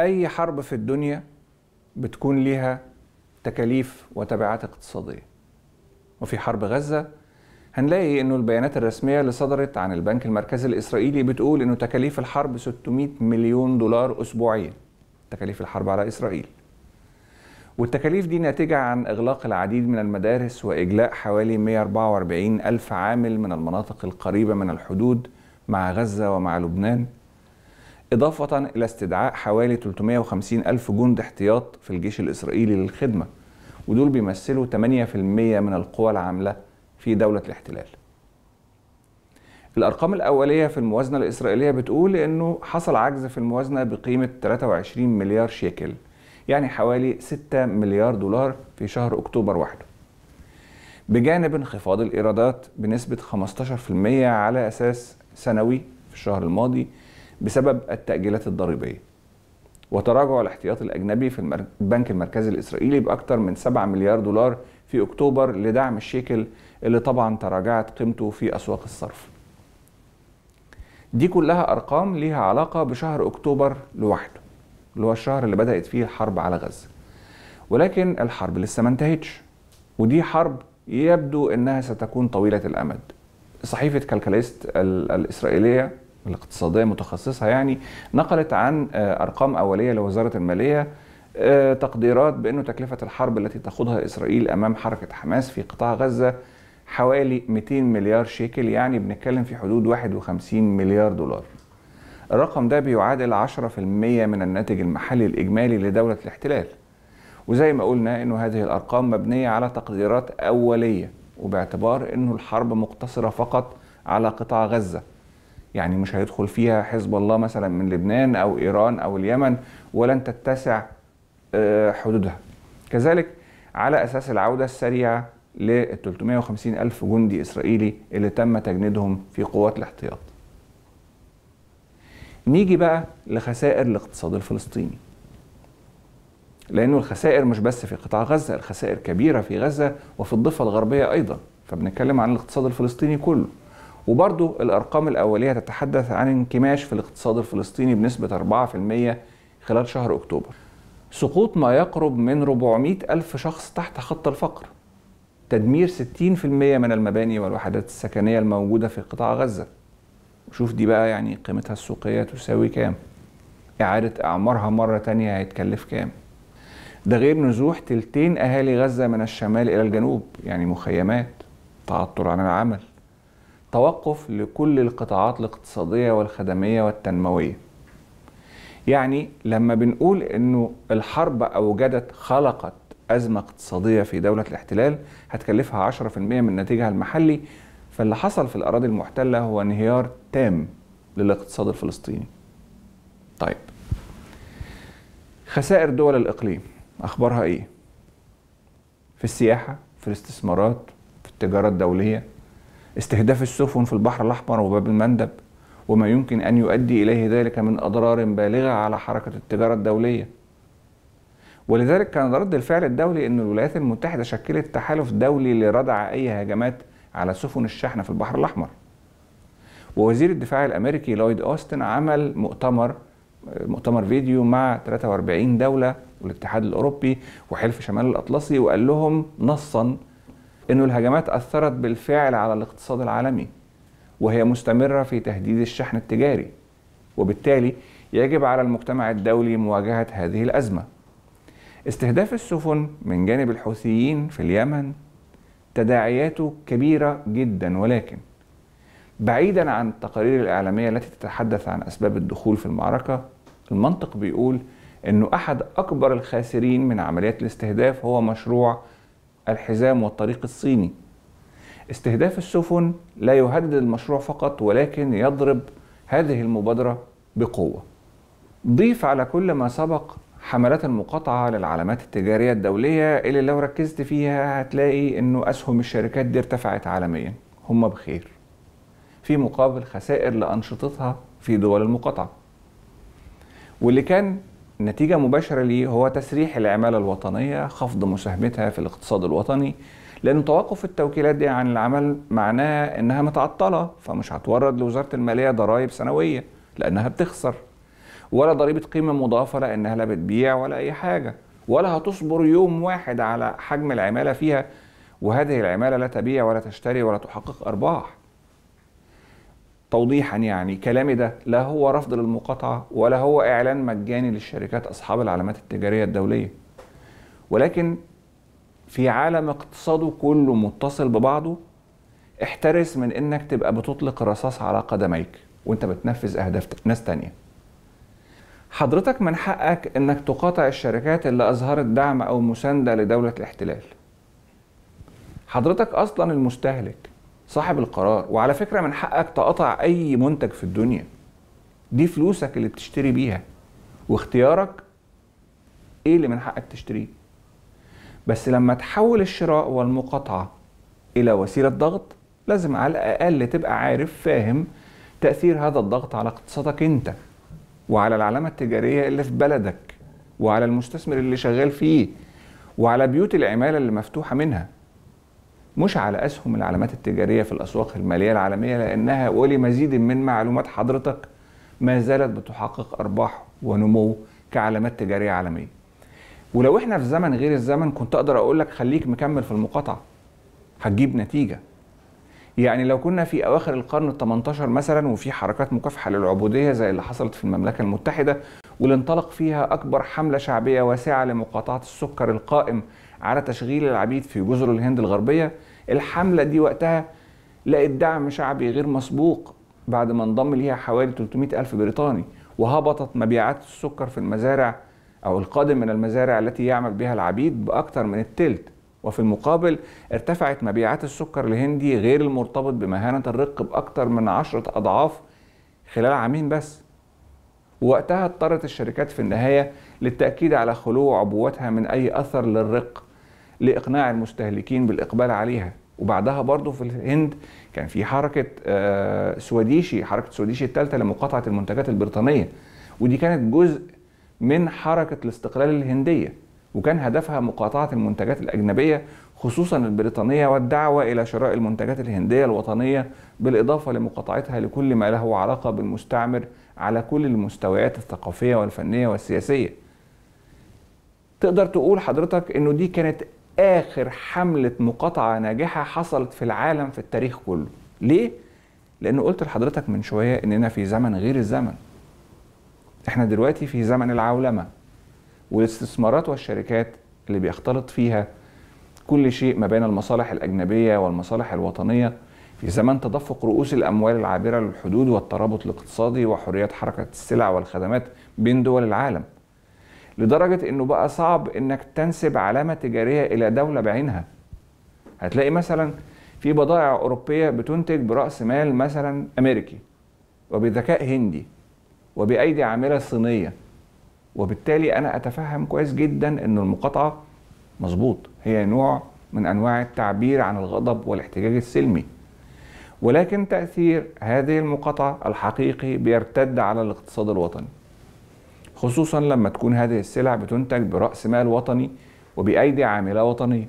أي حرب في الدنيا بتكون ليها تكاليف وتبعات اقتصادية وفي حرب غزة هنلاقي أنه البيانات الرسمية اللي صدرت عن البنك المركزي الإسرائيلي بتقول أنه تكاليف الحرب 600 مليون دولار أسبوعيا تكاليف الحرب على إسرائيل والتكاليف دي ناتجة عن إغلاق العديد من المدارس وإجلاء حوالي 144 ألف عامل من المناطق القريبة من الحدود مع غزة ومع لبنان إضافة إلى استدعاء حوالي 350 ألف جند احتياط في الجيش الإسرائيلي للخدمة ودول بيمثلوا 8% من القوى العاملة في دولة الاحتلال الأرقام الأولية في الموازنة الإسرائيلية بتقول إنه حصل عجز في الموازنة بقيمة 23 مليار شيكل يعني حوالي 6 مليار دولار في شهر أكتوبر وحده بجانب انخفاض الإيرادات بنسبة 15% على أساس سنوي في الشهر الماضي بسبب التأجيلات الضريبية وتراجع الاحتياط الأجنبي في البنك المركزي الإسرائيلي بأكثر من 7 مليار دولار في أكتوبر لدعم الشيكل اللي طبعا تراجعت قيمته في أسواق الصرف دي كلها أرقام ليها علاقة بشهر أكتوبر لوحده اللي هو الشهر اللي بدأت فيه الحرب على غزة ولكن الحرب لسه ما انتهتش ودي حرب يبدو انها ستكون طويله الامد. صحيفه كالكاليست الاسرائيليه الاقتصاديه متخصصه يعني نقلت عن آه، ارقام اوليه لوزاره الماليه آه، تقديرات بانه تكلفه الحرب التي تخوضها اسرائيل امام حركه حماس في قطاع غزه حوالي 200 مليار شيكل يعني بنتكلم في حدود 51 مليار دولار الرقم ده بيعادل 10% من الناتج المحلي الإجمالي لدولة الاحتلال وزي ما قلنا أنه هذه الأرقام مبنية على تقديرات أولية وباعتبار أنه الحرب مقتصرة فقط على قطاع غزة يعني مش هيدخل فيها حزب الله مثلا من لبنان او ايران او اليمن ولن تتسع آه، حدودها كذلك على اساس العوده السريعه لل 350 الف جندي اسرائيلي اللي تم تجنيدهم في قوات الاحتياط نيجي بقى لخسائر الاقتصاد الفلسطيني لانه الخسائر مش بس في قطاع غزه الخسائر كبيره في غزه وفي الضفه الغربيه ايضا فبنتكلم عن الاقتصاد الفلسطيني كله وبرضو الأرقام الأولية تتحدث عن انكماش في الاقتصاد الفلسطيني بنسبة 4% خلال شهر أكتوبر سقوط ما يقرب من 400 ألف شخص تحت خط الفقر تدمير 60% من المباني والوحدات السكنية الموجودة في قطاع غزة شوف دي بقى يعني قيمتها السوقية تساوي كام إعادة إعمارها مرة تانية هيتكلف كام ده غير نزوح تلتين أهالي غزة من الشمال إلى الجنوب يعني مخيمات تعطل عن العمل توقف لكل القطاعات الاقتصادية والخدمية والتنموية يعني لما بنقول انه الحرب اوجدت خلقت ازمة اقتصادية في دولة الاحتلال هتكلفها 10% من نتيجها المحلي فاللي حصل في الاراضي المحتلة هو انهيار تام للاقتصاد الفلسطيني طيب خسائر دول الاقليم اخبارها ايه في السياحة في الاستثمارات في التجارة الدولية استهداف السفن في البحر الأحمر وباب المندب وما يمكن أن يؤدي إليه ذلك من أضرار بالغة على حركة التجارة الدولية ولذلك كان رد الفعل الدولي أن الولايات المتحدة شكلت تحالف دولي لردع أي هجمات على سفن الشحن في البحر الأحمر ووزير الدفاع الأمريكي لويد أوستن عمل مؤتمر مؤتمر فيديو مع 43 دولة والاتحاد الأوروبي وحلف شمال الأطلسي وقال لهم نصا انه الهجمات اثرت بالفعل على الاقتصاد العالمي وهي مستمره في تهديد الشحن التجاري وبالتالي يجب على المجتمع الدولي مواجهه هذه الازمه استهداف السفن من جانب الحوثيين في اليمن تداعياته كبيره جدا ولكن بعيدا عن التقارير الاعلاميه التي تتحدث عن اسباب الدخول في المعركه المنطق بيقول انه احد اكبر الخاسرين من عمليات الاستهداف هو مشروع الحزام والطريق الصيني استهداف السفن لا يهدد المشروع فقط ولكن يضرب هذه المبادرة بقوة ضيف على كل ما سبق حملات المقاطعة للعلامات التجارية الدولية اللي لو ركزت فيها هتلاقي انه اسهم الشركات دي ارتفعت عالميا هم بخير في مقابل خسائر لأنشطتها في دول المقاطعة واللي كان نتيجة مباشرة ليه هو تسريح العمالة الوطنية خفض مساهمتها في الاقتصاد الوطني لأن توقف التوكيلات دي عن العمل معناه إنها متعطلة فمش هتورد لوزارة المالية ضرائب سنوية لأنها بتخسر ولا ضريبة قيمة مضافة لأنها لا بتبيع ولا أي حاجة ولا هتصبر يوم واحد على حجم العمالة فيها وهذه العمالة لا تبيع ولا تشتري ولا تحقق أرباح توضيحا يعني كلامي ده لا هو رفض للمقاطعة ولا هو إعلان مجاني للشركات أصحاب العلامات التجارية الدولية ولكن في عالم اقتصاده كله متصل ببعضه احترس من انك تبقى بتطلق الرصاص على قدميك وانت بتنفذ اهداف ناس تانية حضرتك من حقك انك تقاطع الشركات اللي اظهرت دعم او مساندة لدولة الاحتلال حضرتك اصلا المستهلك صاحب القرار وعلى فكره من حقك تقطع اي منتج في الدنيا دي فلوسك اللي بتشتري بيها واختيارك ايه اللي من حقك تشتريه بس لما تحول الشراء والمقاطعه الى وسيله ضغط لازم على الاقل تبقى عارف فاهم تاثير هذا الضغط على اقتصادك انت وعلى العلامه التجاريه اللي في بلدك وعلى المستثمر اللي شغال فيه وعلى بيوت العماله اللي مفتوحه منها مش على اسهم العلامات التجاريه في الاسواق الماليه العالميه لانها ولمزيد من معلومات حضرتك ما زالت بتحقق ارباح ونمو كعلامات تجاريه عالميه. ولو احنا في زمن غير الزمن كنت اقدر اقول لك خليك مكمل في المقاطعه هتجيب نتيجه. يعني لو كنا في اواخر القرن ال 18 مثلا وفي حركات مكافحه للعبوديه زي اللي حصلت في المملكه المتحده واللي انطلق فيها أكبر حملة شعبية واسعة لمقاطعة السكر القائم على تشغيل العبيد في جزر الهند الغربية الحملة دي وقتها لقت دعم شعبي غير مسبوق بعد ما انضم ليها حوالي 300 ألف بريطاني وهبطت مبيعات السكر في المزارع أو القادم من المزارع التي يعمل بها العبيد بأكثر من التلت وفي المقابل ارتفعت مبيعات السكر الهندي غير المرتبط بمهانة الرق بأكثر من عشرة أضعاف خلال عامين بس ووقتها اضطرت الشركات في النهاية للتأكيد على خلو عبوتها من أي أثر للرق لإقناع المستهلكين بالإقبال عليها وبعدها برضه في الهند كان في حركة آه، سواديشي حركة سواديشي الثالثة لمقاطعة المنتجات البريطانية ودي كانت جزء من حركة الاستقلال الهندية وكان هدفها مقاطعة المنتجات الأجنبية خصوصا البريطانية والدعوة إلى شراء المنتجات الهندية الوطنية بالإضافة لمقاطعتها لكل ما له علاقة بالمستعمر على كل المستويات الثقافية والفنية والسياسية تقدر تقول حضرتك أنه دي كانت آخر حملة مقاطعة ناجحة حصلت في العالم في التاريخ كله ليه؟ لأنه قلت لحضرتك من شوية أننا في زمن غير الزمن احنا دلوقتي في زمن العولمة والاستثمارات والشركات اللي بيختلط فيها كل شيء ما بين المصالح الأجنبية والمصالح الوطنية في زمن تدفق رؤوس الأموال العابرة للحدود والترابط الاقتصادي وحرية حركة السلع والخدمات بين دول العالم لدرجة أنه بقى صعب أنك تنسب علامة تجارية إلى دولة بعينها هتلاقي مثلا في بضائع أوروبية بتنتج برأس مال مثلا أمريكي وبذكاء هندي وبأيدي عاملة صينية وبالتالي أنا أتفهم كويس جدا أن المقاطعة مظبوط هي نوع من أنواع التعبير عن الغضب والاحتجاج السلمي ولكن تأثير هذه المقاطعة الحقيقي بيرتد على الاقتصاد الوطني خصوصا لما تكون هذه السلع بتنتج برأس مال وطني وبأيدي عاملة وطنية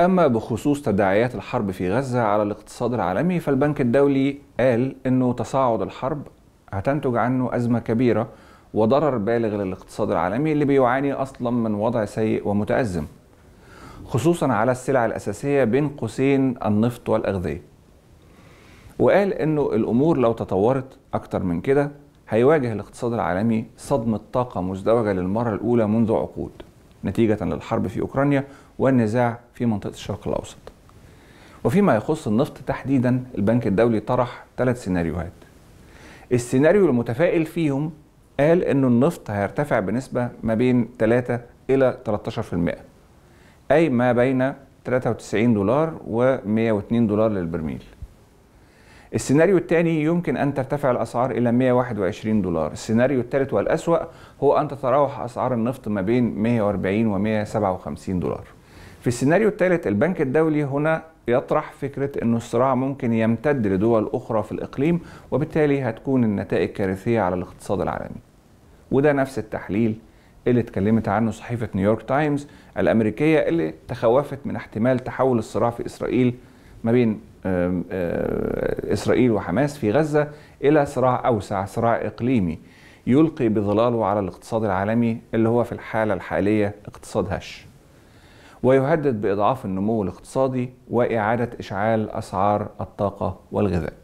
أما بخصوص تداعيات الحرب في غزة على الاقتصاد العالمي فالبنك الدولي قال أنه تصاعد الحرب هتنتج عنه أزمة كبيرة وضرر بالغ للاقتصاد العالمي اللي بيعاني أصلا من وضع سيء ومتأزم خصوصا على السلع الأساسية بين قوسين النفط والأغذية وقال أنه الأمور لو تطورت أكتر من كده هيواجه الاقتصاد العالمي صدمة طاقة مزدوجة للمرة الأولى منذ عقود نتيجة للحرب في أوكرانيا والنزاع في منطقة الشرق الأوسط وفيما يخص النفط تحديدا البنك الدولي طرح ثلاث سيناريوهات السيناريو المتفائل فيهم قال أن النفط هيرتفع بنسبة ما بين 3 إلى 13% أي ما بين 93 دولار و 102 دولار للبرميل السيناريو الثاني يمكن أن ترتفع الأسعار إلى 121 دولار السيناريو الثالث والأسوأ هو أن تتراوح أسعار النفط ما بين 140 و 157 دولار في السيناريو الثالث البنك الدولي هنا يطرح فكرة أن الصراع ممكن يمتد لدول أخرى في الإقليم وبالتالي هتكون النتائج كارثية على الاقتصاد العالمي وده نفس التحليل اللي اتكلمت عنه صحيفة نيويورك تايمز الأمريكية اللي تخوفت من احتمال تحول الصراع في إسرائيل ما بين آه، إسرائيل وحماس في غزة إلى صراع أوسع صراع إقليمي يلقي بظلاله على الاقتصاد العالمي اللي هو في الحالة الحالية اقتصاد هش ويهدد بإضعاف النمو الاقتصادي وإعادة إشعال أسعار الطاقة والغذاء